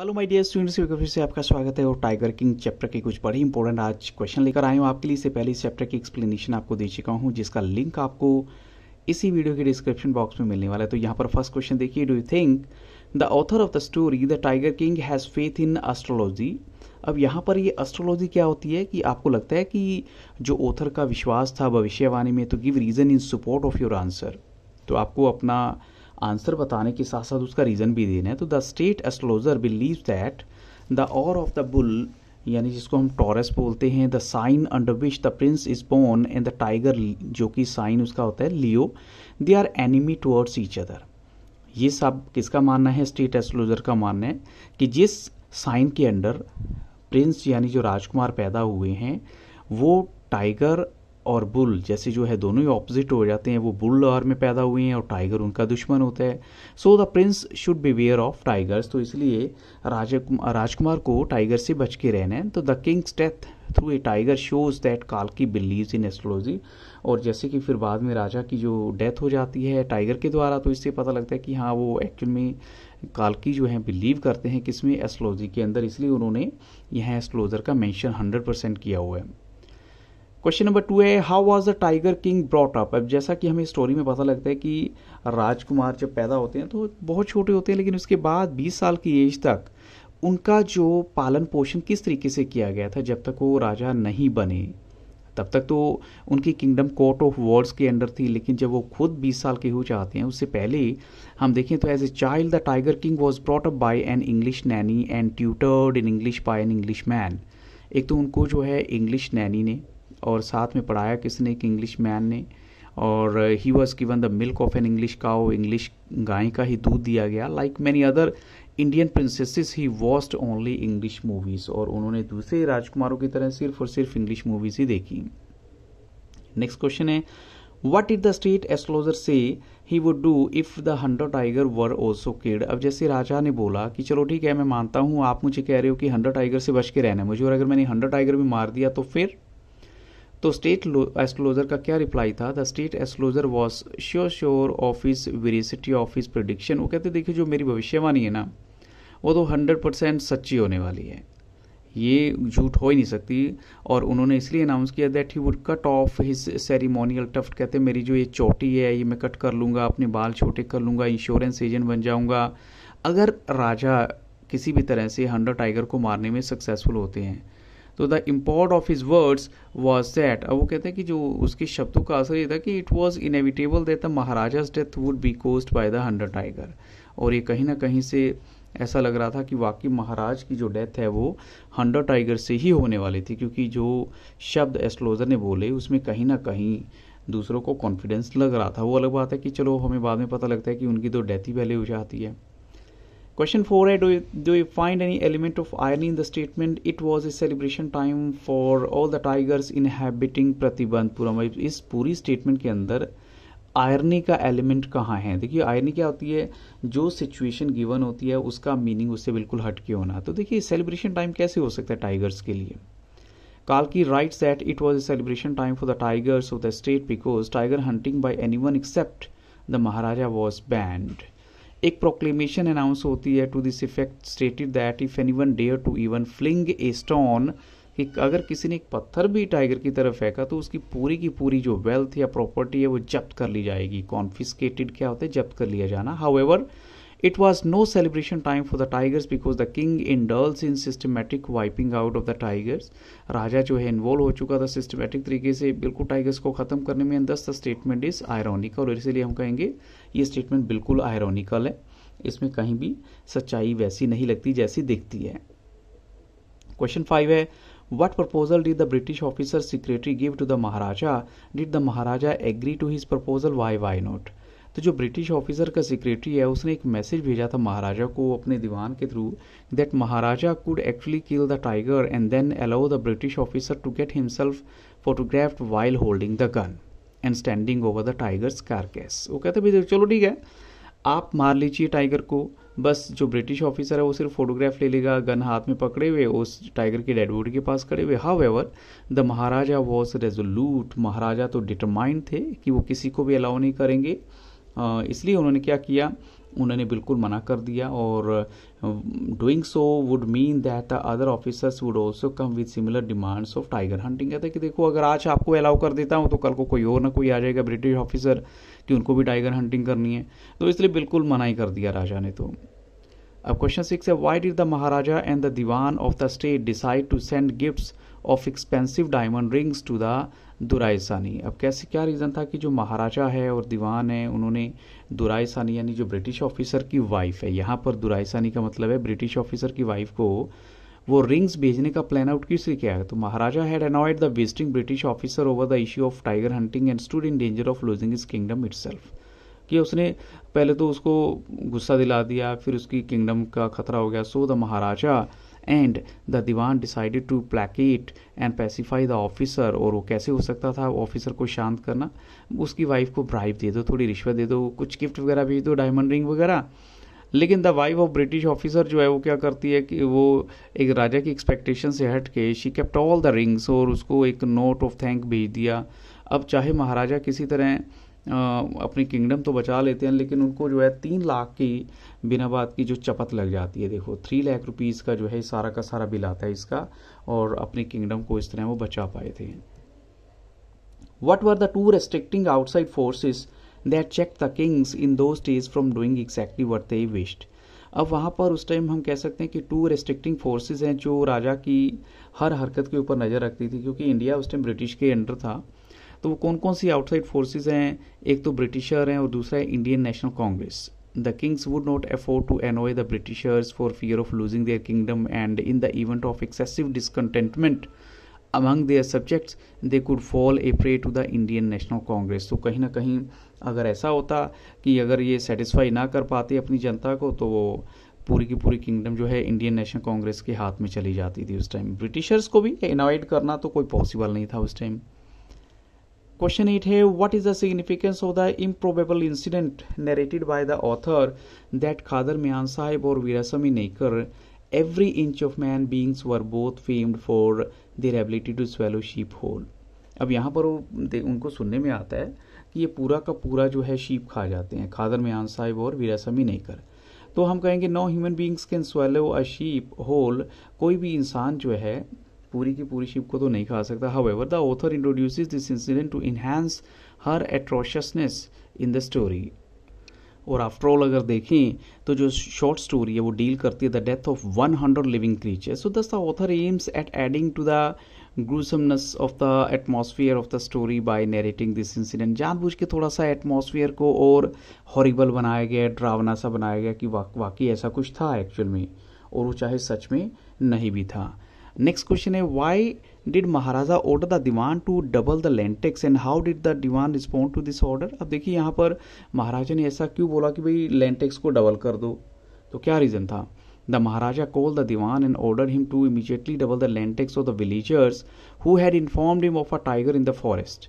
Hello my dear students फिर से आपका स्वागत है और टाइगर किंग चैप्टर के कुछ बड़े इंपॉर्टेंट आज क्वेश्चन लेकर आए हूँ आपके लिए इससे पहले इस चैप्टर की एक्सप्लेनेशन आपको दे चुका हूँ जिसका लिंक आपको इसी वीडियो के डिस्क्रिप्शन बॉक्स में मिलने वाला है तो यहाँ पर फर्स्ट क्वेश्चन देखिए do you think the author of the story the tiger king has faith in astrology अब यहाँ पर ये एस्ट्रोलॉजी क्या होती है कि आपको लगता है कि जो ऑथर का विश्वास था भविष्यवाणी में तो give reason in support of your answer तो आपको अपना आंसर बताने के साथ साथ उसका रीज़न भी देना है तो the state astrologer believe that the hour of the bull यानी जिसको हम टॉरस बोलते हैं the sign under which the prince is born and the tiger जो कि साइन उसका होता है Leo they are enemy towards each other ये सब किसका मानना है स्टेट एस्ट्रोलॉजर का मानना है कि जिस साइन के अंडर प्रिंस यानी जो राजकुमार पैदा हुए हैं वो टाइगर और बुल जैसे जो है दोनों ही ऑपोजिट हो जाते हैं वो बुल आर में पैदा हुए हैं और टाइगर उनका दुश्मन होता है so the prince should beware of tigers तो इसलिए राजकुमार राजकुमार को टाइगर से बच के रहना है तो the king's death through a tiger shows that कालकी बिलीव इन एस्ट्रोलॉजी और जैसे कि फिर बाद में राजा की जो डेथ हो जाती है टाइगर के द्वारा तो इससे पता लगता है कि हाँ वो एक्चुअल में कालकी जो है बिलीव करते हैं किसमें एस्ट्रोलॉजी के अंदर इसलिए उन्होंने यहाँ एस्ट्रोलॉजर का मैंशन हंड्रेड परसेंट किया हुआ है क्वेश्चन नंबर टू है how was the tiger king brought up अब जैसा कि हमें स्टोरी में पता लगता है कि राजकुमार जब पैदा होते हैं तो बहुत छोटे होते हैं लेकिन उसके बाद 20 साल की एज तक उनका जो पालन पोषण किस तरीके से किया गया था जब तक वो राजा नहीं बने तब तक तो उनकी किंगडम कोर्ट ऑफ वर्ड्स के अंडर थी लेकिन जब वो खुद 20 साल के हो जाते हैं उससे पहले हम देखें तो as a child the tiger king was brought up by an English nanny and tutored in English by an English man एक तो उनको जो है इंग्लिश नैनी ने और साथ में पढ़ाया किसने एक इंग्लिश मैन ने और he was given the milk of an English वो इंग्लिश गाय का ही दूध दिया गया like many other Indian princesses he watched only English movies और उन्होंने दूसरे राजकुमारों की तरह सिर्फ और सिर्फ इंग्लिश मूवीज़ ही देखी नेक्स्ट क्वेश्चन है what is the state astrologer said he would do if the hundred tiger were also killed अब जैसे राजा ने बोला कि चलो ठीक है मैं मानता हूँ आप मुझे कह रहे हो कि हंड्रेड टाइगर से बच के रहना है मुझे और अगर मैंने हंड्रेड टाइगर भी मार दिया तो फिर तो स्टेट एस्ट्रोलॉजर का क्या रिप्लाई था the state astrologer was sure sure of his veracity of his prediction वो कहते देखिए जो मेरी भविष्यवाणी है ना वो तो हंड्रेड परसेंट सच्ची होने वाली है ये झूठ हो ही नहीं सकती और उन्होंने इसलिए अनाउंस किया that he would cut off his ceremonial tuft कहते हैं मेरी जो ये चोटी है ये मैं कट कर लूँगा अपने बाल छोटे कर लूँगा इंश्योरेंस एजेंट बन जाऊँगा अगर राजा किसी भी तरह से हंडर टाइगर को मारने में सक्सेसफुल होते हैं तो the import of his words was that अब वो कहते हैं कि जो उसके शब्दों का असर ये था कि it was inevitable that the maharaja's death would be caused by the hundred tiger और ये कहीं ना कहीं से ऐसा लग रहा था कि वाकई महाराज की जो डेथ है वो हंडर टाइगर से ही होने वाली थी क्योंकि जो शब्द एस्ट्रोलॉजर ने बोले उसमें कहीं ना कहीं दूसरों को कॉन्फिडेंस लग रहा था वो अलग बात है कि चलो हमें बाद में पता लगता है कि उनकी तो डेथ ही पहले हो जाती है क्वेश्चन फोर है do you do you find any element of irony in the statement it was a celebration time for all the tigers inhabiting pratibandhpuram is puri statement ke andar irony का element कहाँ है देखिए irony क्या होती है जो situation given होती है उसका मीनिंग उससे बिल्कुल हटके होना तो देखिए सेलिब्रेशन टाइम कैसे हो सकता है टाइगर्स के लिए काल की write that it was a celebration time for the tigers of the state because tiger hunting by anyone except the maharaja was banned एक प्रोक्लेमेशन अनाउंस होती है to this effect stated that if anyone dare to even fling a stone कि अगर किसी ने एक पत्थर भी टाइगर की तरफ फेंका तो उसकी पूरी की पूरी जो वेल्थ या प्रॉपर्टी है वो जब्त कर ली जाएगी कॉन्फिस्केटेड क्या होता है जब्त कर लिया जाना how It was no celebration time for the Tigers because the king indulged in systematic wiping out of the Tigers. राजा जो है इन्वॉल्व हो चुका था सिस्टमेटिक तरीके से बिल्कुल टाइगर्स को ख़त्म करने में दस द स्टेटमेंट इज आयरॉनिकल और इसीलिए हम कहेंगे ये स्टेटमेंट बिल्कुल आयरॉनिकल है इसमें कहीं भी सच्चाई वैसी नहीं लगती जैसी दिखती है क्वेश्चन फाइव है What proposal did the British officer secretary give to the Maharaja? Did the Maharaja agree to his proposal? Why, why not? तो जो ब्रिटिश ऑफिसर का सेक्रेटरी है उसने एक मैसेज भेजा था महाराजा को अपने दीवान के through that maharaja could actually kill the tiger and then allow the British officer to get himself photographed while holding the gun and standing over the tiger's carcass वो कहते भाई चलो ठीक है आप मार लीजिए टाइगर को बस जो ब्रिटिश ऑफिसर है वो सिर्फ फोटोग्राफ ले लेगा गन हाथ में पकड़े हुए उस टाइगर के डेड बॉडी के पास खड़े हुए however the maharaja was resolute maharaja तो डिटरमाइंड थे कि वो किसी को भी अलाउ नहीं करेंगे इसलिए उन्होंने क्या किया उन्होंने बिल्कुल मना कर दिया और doing so would mean that other officers would also come with similar demands of tiger hunting कहते हैं कि देखो अगर आज आपको अलाउ कर देता हूँ तो कल को कोई और ना कोई आ जाएगा ब्रिटिश ऑफिसर कि उनको भी टाइगर हंटिंग करनी है तो इसलिए बिल्कुल मना ही कर दिया राजा ने तो अब क्वेश्चन सिक्स है why did the maharaja and the dewan of the state decide to send gifts of expensive diamond rings to the दुराय अब कैसे क्या रीज़न था कि जो महाराजा है और दीवान है उन्होंने दुराय यानी जो ब्रिटिश ऑफिसर की वाइफ है यहाँ पर दुराय का मतलब है ब्रिटिश ऑफिसर की वाइफ को वो रिंग्स भेजने का प्लान आउट किसने किया है तो maharaja had annoyed the visiting British officer over the issue of tiger hunting and stood in danger of losing his kingdom it कि उसने पहले तो उसको गुस्सा दिला दिया फिर उसकी किंगडम का खतरा हो गया so the maharaja and the dewan decided to placate and pacify the officer और वो कैसे हो सकता था ऑफिसर को शांत करना उसकी वाइफ को ब्राइब दे दो थोड़ी रिश्वत दे दो कुछ गिफ्ट वगैरह भेज दो डायमंड रिंग वगैरह लेकिन the wife of British officer जो है वो क्या करती है कि वो एक राजा की एक्सपेक्टेशन से हट के she kept all the rings और उसको एक नोट ऑफ थैंक भेज दिया अब चाहे महाराजा किसी तरह अपनी किंगडम तो बचा लेते हैं लेकिन उनको जो है तीन लाख की बिना बात की जो चपत लग जाती है देखो थ्री लाख रुपीज़ का जो है सारा का सारा बिल आता है इसका और अपने किंगडम को इस तरह वो बचा पाए थे what were the two restricting outside forces that check the king's in those days from doing exactly what they wished अब वहाँ पर उस टाइम हम कह सकते हैं कि टू रेस्ट्रिक्टिंग फोर्सेज हैं जो राजा की हर हरकत के ऊपर नज़र रखती थी क्योंकि इंडिया उस टाइम ब्रिटिश के अंडर था तो वो कौन कौन सी आउटसाइड फोर्सेज हैं एक तो ब्रिटिशर हैं और दूसरा है Indian National Congress The kings would not afford to annoy the Britishers for fear of losing their kingdom, and in the event of excessive discontentment among their subjects, they could fall a prey to the Indian National Congress. So, कहीं ना कहीं अगर ऐसा होता कि अगर ये satisfy ना कर पाते अपनी जनता को तो वो पूरी की पूरी किंगडम जो है इंडियन नेशनल कांग्रेस के हाथ में चली जाती थी उस टाइम ब्रिटिशर्स को भी इनवाइट करना तो कोई पॉसिबल नहीं था उस टाइम क्वेश्चन एट है what is the significance of the improbable incident narrated by the author that Khader Mian Sahib और Veerasamy Naicker every inch of man beings were both famed for their ability to swallow sheep whole अब यहाँ पर वो उनको सुनने में आता है कि ये पूरा का पूरा जो है शीप खा जाते हैं खादर म्यान साहेब और वीरासमी नेकर तो हम कहेंगे no human beings can swallow a sheep whole कोई भी इंसान जो है पूरी की पूरी शिप को तो नहीं खा सकता ever the author introduce this incident to enhance her atrociousness in the story और आफ्टर ऑल अगर देखें तो जो शॉर्ट स्टोरी है वो डील करती है the death of one hundred living creature so thus the author aims at adding to the gruesomeness of the atmosphere of the story by narrating this incident जानबूझ के थोड़ा सा एटमोसफियर को और हॉरिबल बनाया गया ड्रावना सा बनाया गया कि वाकई ऐसा कुछ था एक्चुअल में और वो चाहे सच में नहीं भी था नेक्स्ट क्वेश्चन है why did maharaja order the dewan to double the land tax and how did the dewan respond to this order अब देखिए यहाँ पर महाराजा ने ऐसा क्यों बोला कि भाई लेंटेक्स को डबल कर दो तो क्या रीज़न था the maharaja call the dewan and order him to immediately double the land tax of the villagers who had informed him of a tiger in the forest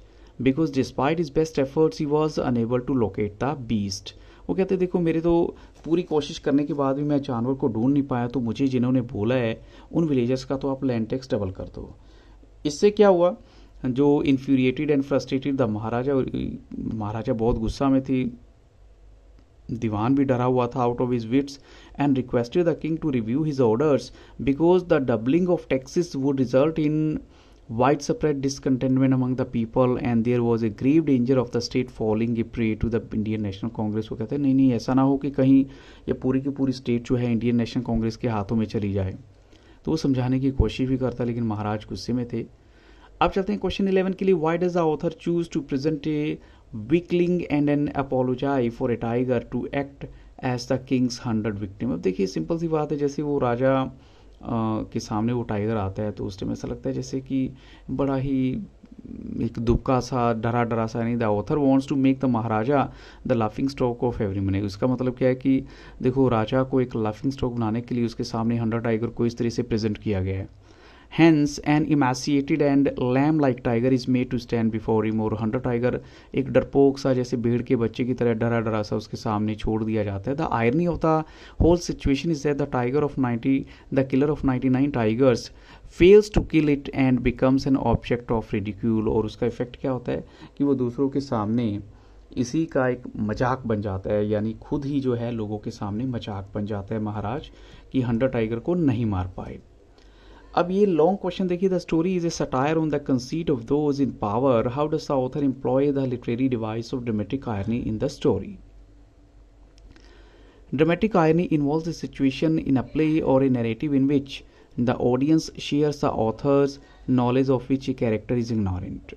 because despite his best efforts he was unable to locate the beast वो कहते देखो मेरे तो पूरी कोशिश करने के बाद भी मैं जानवर को ढूंढ नहीं पाया तो मुझे जिन्होंने बोला है उन विलेजर्स का तो आप लैंड टैक्स डबल कर दो इससे क्या हुआ जो infuriated and frustrated the maharaja maharaja बहुत गुस्सा में थी दीवान भी डरा हुआ था out of his wits and requested the king to review his orders because the doubling of taxes would result in widespread discontentment among the people and there was a grave danger of the state falling a prey to the Indian National Congress वो कहते हैं नहीं नहीं ऐसा ना हो कि कहीं ये पूरी की पूरी स्टेट जो है इंडियन नेशनल कांग्रेस के हाथों में चली जाए तो वो समझाने की कोशिश भी करता लेकिन महाराज गुस्से में थे अब चलते हैं क्वेश्चन इलेवन के लिए why does the author choose to present a weakling and an apology for a tiger to act as the king's hundred victim अब देखिए सिंपल सी बात है जैसे वो राजा के सामने वो टाइगर आता है तो उस टाइम ऐसा लगता है जैसे कि बड़ा ही एक दुबका सा डरा डरा सा नहीं the author wants to make the maharaja the laughing stock of every many उसका मतलब क्या है कि देखो राजा को एक लाफिंग स्टॉक बनाने के लिए उसके सामने हंड्रेड टाइगर को इस तरह से प्रेजेंट किया गया है hence an emaciated and lame like tiger is made to stand before him और हंटर टाइगर एक डरपोक सा जैसे भीड़ के बच्चे की तरह डरा डरा सा उसके सामने छोड़ दिया जाता है the irony of the whole situation is that the tiger of ninety the killer of ninety nine tigers fails to kill it and becomes an object of ridicule और उसका इफेक्ट क्या होता है कि वो दूसरों के सामने इसी का एक मजाक बन जाता है यानी खुद ही जो है लोगों के सामने मजाक बन जाता है महाराज कि हंडर टाइगर को नहीं मार पाए अब ये लॉन्ग क्वेश्चन देखिए the story is a satire on the conceit of those in power how does the author employ the literary device of dramatic irony in the story dramatic irony involve a situation in a play or a narrative in which the audience share the author's knowledge of which a character is ignorant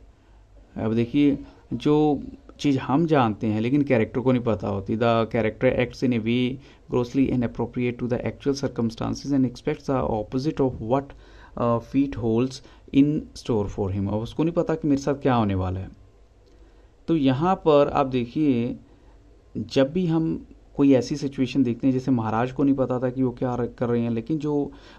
अब देखिए जो चीज़ हम जानते हैं लेकिन character को नहीं पता होती the character acts in a way grossly and appropriate to the actual circumstances and expects the opposite of what fate holds in store for him अब उसको नहीं पता कि मेरे साथ क्या होने वाला है तो यहाँ पर आप देखिए जब भी हम कोई ऐसी सिचुएशन देखते हैं जैसे महाराज को नहीं पता था कि वो क्या कर रहे हैं लेकिन जो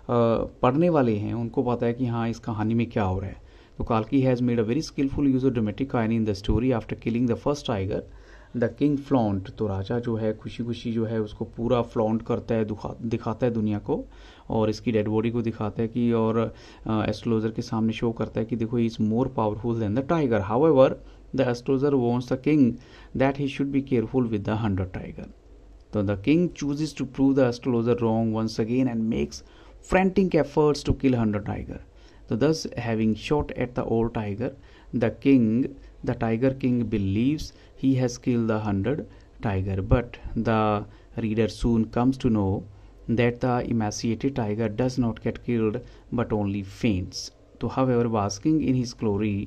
पढ़ने वाले हैं उनको पता है कि हाँ इस कहानी में क्या हो रहा है तो कालकी has made a very skilful use of dramatic कहानी in the story after killing the first tiger the king flaunt तो राजा जो है खुशी खुशी जो है उसको पूरा फ्लॉन्ट करता है दिखाता है दुनिया को और इसकी डेड बॉडी को दिखाता है कि और एस्ट्रोलॉजर के सामने शो करता है कि देखो is more powerful than the tiger however the astrologer wants the king that he should be careful with the hundred tiger तो the king chooses to prove the astrologer wrong once again and makes frantic efforts to kill hundred tiger तो thus having shot at the old tiger the king the tiger king believes he has killed the hundred tiger but the reader soon comes to know that the emaciated tiger does not get killed but only faints so however basking in his glory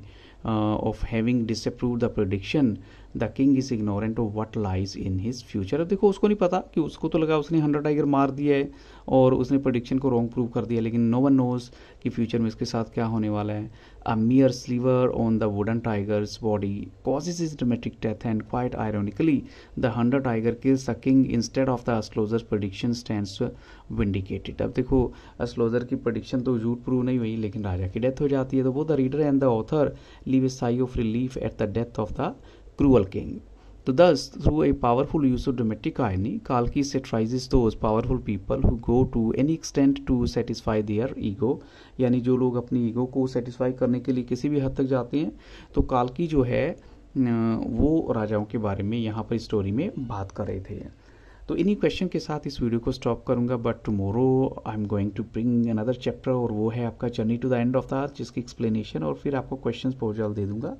of having disapprove the prediction the king is ignorant of what lies in his future अब देखो उसको नहीं पता कि उसको तो लगा उसने हंड्रेड टाइगर मार दिया है और उसने प्रोडिक्शन को रॉन्ग प्रूव कर दिया लेकिन नो वन नोज कि फ्यूचर में इसके साथ क्या होने वाला है a mere sliver on the wooden tiger's body causes his dramatic death and quite ironically the hundred tiger kills the king instead of the astrologer prediction stand vindicated अब देखो अस्लोजर की प्रोडिक्शन तो झूठ प्रूव नहीं हुई लेकिन राजा की डेथ हो जाती है तो वो the reader and the author leave a sigh of relief at the death of the cruel king तो thus through a powerful use of dramatic कहानी कालकी सेट्राइज दो powerful people who go to any extent to satisfy their ego यानी जो लोग अपनी ego को satisfy करने के लिए किसी भी हद तक जाते हैं तो कालकी जो है वो राजाओं के बारे में यहाँ पर स्टोरी में बात कर रहे थे तो इन्हीं क्वेश्चन के साथ इस वीडियो को स्टॉप करूंगा but tomorrow I am going to bring another chapter और वो है आपका journey to the end of the earth जिसकी एक्सप्लेनेशन और फिर आपको क्वेश्चन बहुत जल्द दे दूँगा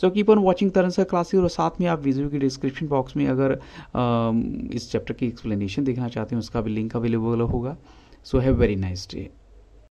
so keep on watching Taran sir classes और साथ में आप वीडियो की डिस्क्रिप्शन बॉक्स में अगर आ, इस चैप्टर की एक्सप्लेनेशन देखना चाहते हैं उसका भी लिंक अवेलेबल होगा so have very nice day